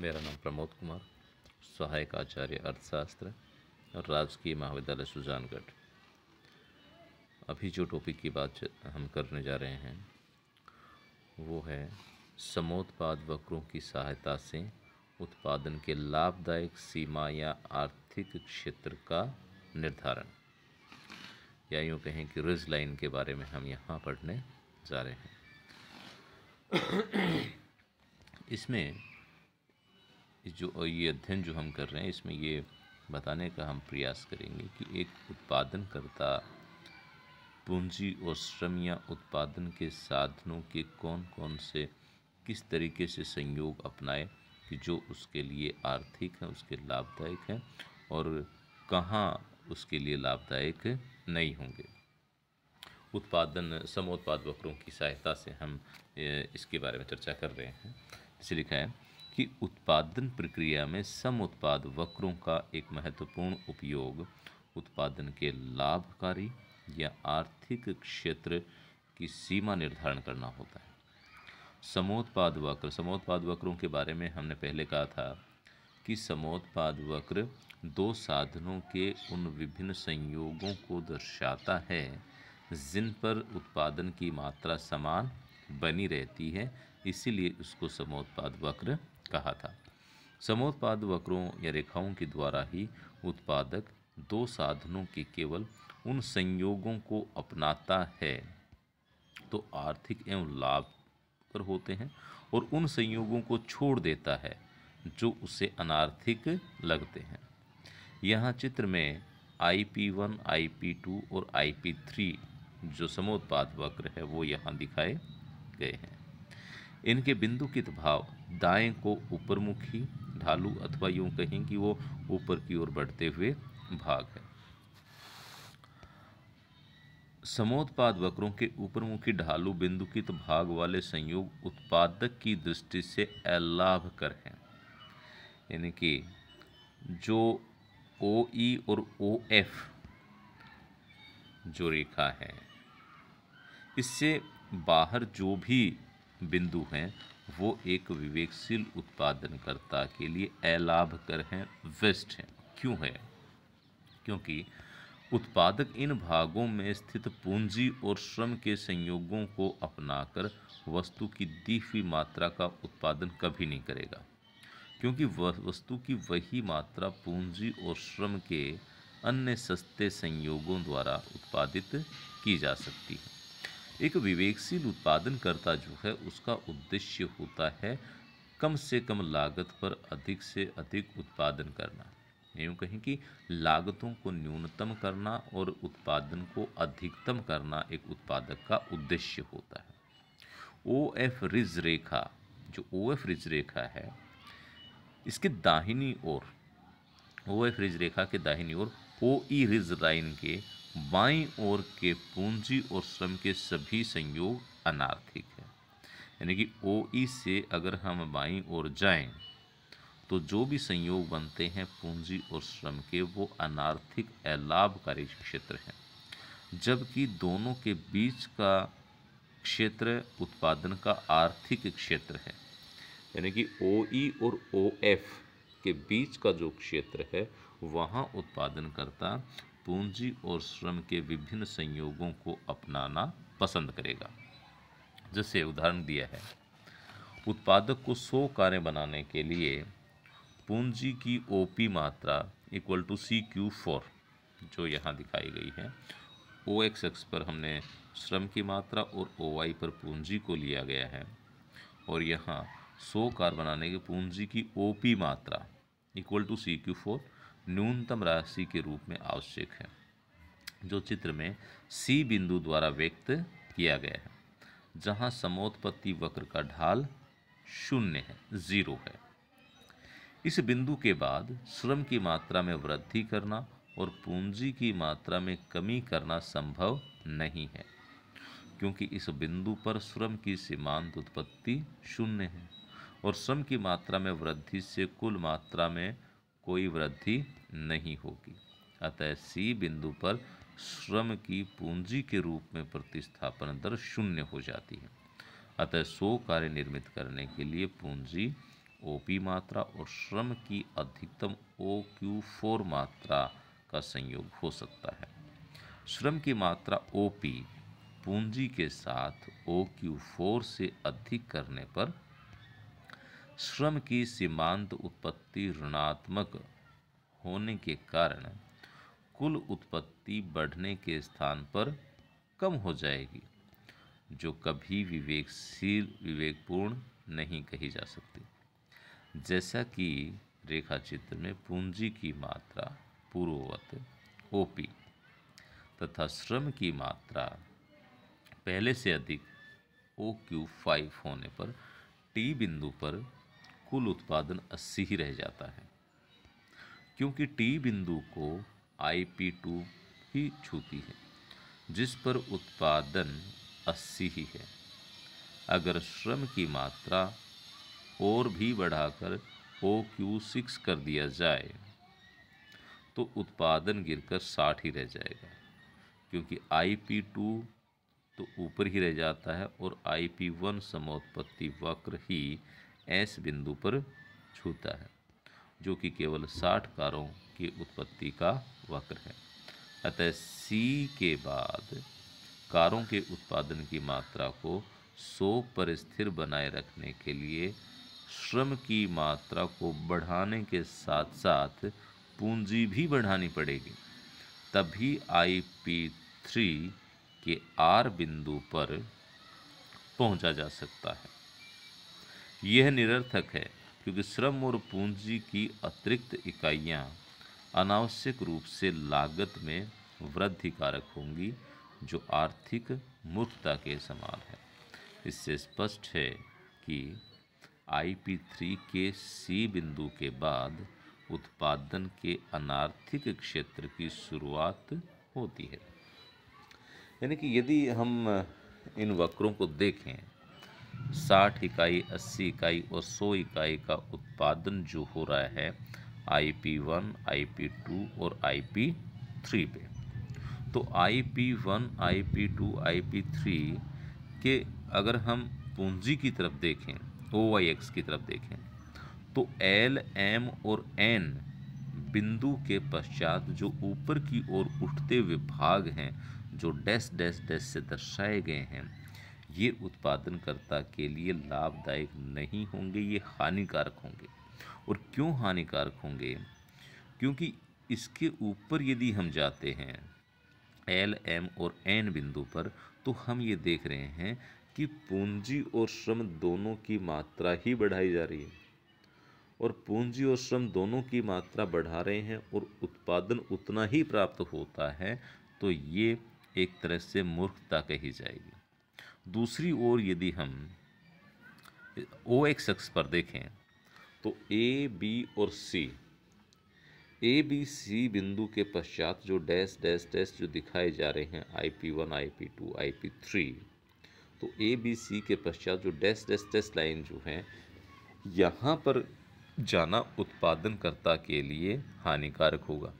मेरा नाम प्रमोद कुमार सहायक आचार्य अर्थशास्त्र और राजकीय महाविद्यालय सुजानगढ़ अभी जो टॉपिक की बात हम करने जा रहे हैं वो है समोत्पाद वक्रों की सहायता से उत्पादन के लाभदायक सीमा या आर्थिक क्षेत्र का निर्धारण या यूँ कहें कि रिज लाइन के बारे में हम यहाँ पढ़ने जा रहे हैं इसमें जो ये अध्ययन जो हम कर रहे हैं इसमें ये बताने का हम प्रयास करेंगे कि एक उत्पादनकर्ता पूंजी और श्रम या उत्पादन के साधनों के कौन कौन से किस तरीके से संयोग अपनाए कि जो उसके लिए आर्थिक हैं उसके लाभदायक हैं और कहाँ उसके लिए लाभदायक नहीं होंगे उत्पादन समोत्पाद वक्रों की सहायता से हम इसके बारे में चर्चा कर रहे हैं इसे लिखा है कि उत्पादन प्रक्रिया में सम उत्पाद वक्रों का एक महत्वपूर्ण उपयोग उत्पादन के लाभकारी या आर्थिक क्षेत्र की सीमा निर्धारण करना होता है समोत्पाद वक्र समोत्पाद वक्रों के बारे में हमने पहले कहा था कि समोत्पाद वक्र दो साधनों के उन विभिन्न संयोगों को दर्शाता है जिन पर उत्पादन की मात्रा समान बनी रहती है इसीलिए उसको समोत्पाद वक्र कहा था समोत्पाद वक्रों या रेखाओं के द्वारा ही उत्पादक दो साधनों के केवल उन संयोगों को अपनाता है तो आर्थिक एवं लाभ पर होते हैं और उन संयोगों को छोड़ देता है जो उसे अनार्थिक लगते हैं यहाँ चित्र में I P one I P two और आई पी थ्री जो समोत्पाद वक्र है वो यहाँ दिखाए गए हैं इनके बिंदुकित भाव दाएं को ऊपरमुखी ढालू अथवा यूं कहें कि वो ऊपर की ओर बढ़ते हुए भाग है समोत्पाद वक्रों के ऊपरमुखी ढालू बिंदु की तो भाग वाले संयोग उत्पादक की दृष्टि से अलाभ कर हैं यानी कि जो ओ ई और ओ एफ जो रेखा है इससे बाहर जो भी बिंदु हैं वो एक विवेकशील उत्पादनकर्ता के लिए अलाभकर हैं वेस्ट हैं क्यों है क्योंकि उत्पादक इन भागों में स्थित पूंजी और श्रम के संयोगों को अपनाकर वस्तु की दी हुई मात्रा का उत्पादन कभी नहीं करेगा क्योंकि वस्तु की वही मात्रा पूंजी और श्रम के अन्य सस्ते संयोगों द्वारा उत्पादित की जा सकती है एक विवेकशील उत्पादनकर्ता जो है उसका उद्देश्य होता है कम से कम लागत पर अधिक से अधिक उत्पादन करना यूँ कहें कि लागतों को न्यूनतम करना और उत्पादन को अधिकतम करना एक उत्पादक का उद्देश्य होता है ओ एफ रिज रेखा जो ओ एफ रिज रेखा है इसके दाहिनी ओर ओ एफ रिज रेखा के दाहिनी ओर ओ ई रिज लाइन के बाई ओर के पूंजी और श्रम के सभी संयोग अनार्थिक है यानी कि ओ ई e से अगर हम बाई ओर जाएं तो जो भी संयोग बनते हैं पूंजी और श्रम के वो अनार्थिक अलाभकारी क्षेत्र हैं जबकि दोनों के बीच का क्षेत्र उत्पादन का आर्थिक क्षेत्र है यानी कि ओ ई e और ओ एफ के बीच का जो क्षेत्र है वहाँ उत्पादन करता पूंजी और श्रम के विभिन्न संयोगों को अपनाना पसंद करेगा जैसे उदाहरण दिया है उत्पादक को सौ कारें बनाने के लिए पूंजी की ओपी मात्रा equal to C Q four जो यहाँ दिखाई गई है ओ एक्स एक्स पर हमने श्रम की मात्रा और ओ वाई पर पूंजी को लिया गया है और यहाँ सौ कार बनाने की पूंजी की ओपी मात्रा equal to C Q four न्यूनतम राशि के रूप में आवश्यक है जो चित्र में सी बिंदु द्वारा व्यक्त किया गया है जहां समोत्पत्ति वक्र का ढाल शून्य है जीरो है इस बिंदु के बाद श्रम की मात्रा में वृद्धि करना और पूंजी की मात्रा में कमी करना संभव नहीं है क्योंकि इस बिंदु पर श्रम की सीमांत उत्पत्ति शून्य है और श्रम की मात्रा में वृद्धि से कुल मात्रा में कोई वृद्धि नहीं होगी अतः सी बिंदु पर श्रम की पूंजी के रूप में प्रतिस्थापन दर शून्य हो जाती है अतः सो कार्य निर्मित करने के लिए पूंजी ओपी मात्रा और श्रम की अधिकतम ओ क्यू फोर मात्रा का संयोग हो सकता है श्रम की मात्रा ओ पी पूंजी के साथ ओ क्यू फोर से अधिक करने पर श्रम की सीमांत उत्पत्ति ऋणात्मक होने के कारण कुल उत्पत्ति बढ़ने के स्थान पर कम हो जाएगी जो कभी विवेकशील विवेकपूर्ण नहीं कही जा सकती जैसा कि रेखा चित्र में पूंजी की मात्रा पूर्ववत ओपी तथा श्रम की मात्रा पहले से अधिक ओ क्यू फाइव होने पर टी बिंदु पर कुल उत्पादन 80 ही रह जाता है क्योंकि टी बिंदु को आई पी टू ही छूती है जिस पर उत्पादन 80 ही है अगर श्रम की मात्रा और भी बढ़ाकर ओ क्यू सिक्स कर दिया जाए तो उत्पादन गिरकर साठ ही रह जाएगा क्योंकि आई पी टू तो ऊपर ही रह जाता है और आई पी वन समोत्पत्ति वक्र ही एस बिंदु पर छूता है जो कि केवल साठ कारों की उत्पत्ति का वक्र है अतः सी के बाद कारों के उत्पादन की मात्रा को सौ पर स्थिर बनाए रखने के लिए श्रम की मात्रा को बढ़ाने के साथ साथ पूंजी भी बढ़ानी पड़ेगी तभी आई पी थ्री के आर बिंदु पर पहुंचा जा सकता है यह निरर्थक है क्योंकि श्रम और पूंजी की अतिरिक्त इकाइयाँ अनावश्यक रूप से लागत में वृद्धि कारक होंगी जो आर्थिक मूर्खता के समान है इससे स्पष्ट है कि आई थ्री के सी बिंदु के बाद उत्पादन के अनार्थिक क्षेत्र की शुरुआत होती है यानी कि यदि हम इन वक्रों को देखें साठ इकाई अस्सी इकाई और सौ इकाई का उत्पादन जो हो रहा है I P one I P two और आई पी थ्री पे तो I P one I P two I P three के अगर हम पूंजी की तरफ देखें ओ वाई एक्स की तरफ देखें तो एल एम और एन बिंदु के पश्चात जो ऊपर की ओर उठते हुए भाग हैं जो डैश डैश डैश से दर्शाए गए हैं ये उत्पादनकर्ता के लिए लाभदायक नहीं होंगे ये हानिकारक होंगे और क्यों हानिकारक होंगे क्योंकि इसके ऊपर यदि हम जाते हैं एल एम और एन बिंदु पर तो हम ये देख रहे हैं कि पूंजी और श्रम दोनों की मात्रा ही बढ़ाई जा रही है और पूंजी और श्रम दोनों की मात्रा बढ़ा रहे हैं और उत्पादन उतना ही प्राप्त होता है तो ये एक तरह से मूर्खता कही जाएगी दूसरी ओर यदि हम ओ एक्स एक्स पर देखें तो ए बी और सी ए बी सी बिंदु के पश्चात जो डैश डैश डैश जो दिखाए जा रहे हैं I P one I P two I P three तो ए बी सी के पश्चात जो डैश डैश डैश लाइन जो है यहाँ पर जाना उत्पादनकर्ता के लिए हानिकारक होगा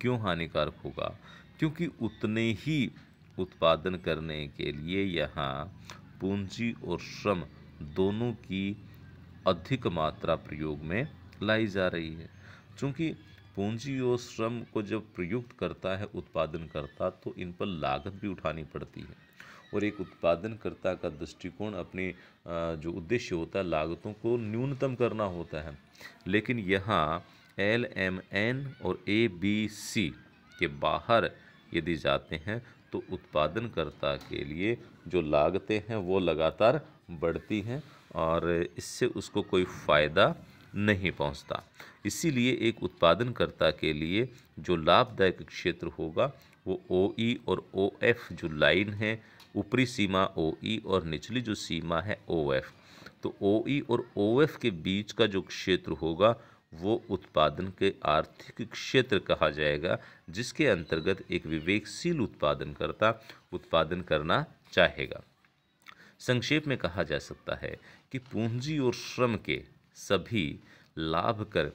क्यों हानिकारक होगा क्योंकि उतने ही उत्पादन करने के लिए यहाँ पूंजी और श्रम दोनों की अधिक मात्रा प्रयोग में लाई जा रही है चूँकि पूंजी और श्रम को जब प्रयुक्त करता है उत्पादन करता तो इन पर लागत भी उठानी पड़ती है और एक उत्पादनकर्ता का दृष्टिकोण अपने जो उद्देश्य होता है लागतों को न्यूनतम करना होता है लेकिन यहाँ एल एम एन और ए बी सी के बाहर यदि जाते हैं तो उत्पादनकर्ता के लिए जो लागतें हैं वो लगातार बढ़ती हैं और इससे उसको कोई फ़ायदा नहीं पहुंचता इसीलिए एक उत्पादनकर्ता के लिए जो लाभदायक क्षेत्र होगा वो ओ ई e और ओ एफ जो लाइन है ऊपरी सीमा ओ ई e और निचली जो सीमा है ओ एफ तो ओ ई e और ओ एफ के बीच का जो क्षेत्र होगा वो उत्पादन के आर्थिक क्षेत्र कहा जाएगा जिसके अंतर्गत एक विवेकशील उत्पादनकर्ता उत्पादन करना चाहेगा संक्षेप में कहा जा सकता है कि पूंजी और श्रम के सभी लाभ कर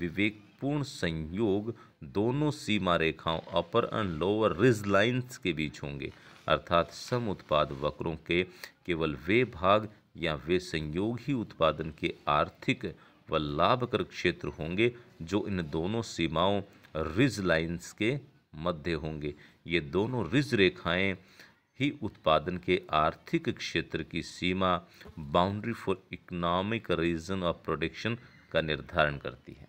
विवेकपूर्ण संयोग दोनों सीमा रेखाओं upper and lower ridge lines के बीच होंगे अर्थात सम उत्पाद वक्रों के केवल वे भाग या वे संयोग ही उत्पादन के आर्थिक व लाभकर क्षेत्र होंगे जो इन दोनों सीमाओं रिज लाइन्स के मध्य होंगे ये दोनों रिज रेखाएं ही उत्पादन के आर्थिक क्षेत्र की सीमा boundary for economic region of production का निर्धारण करती है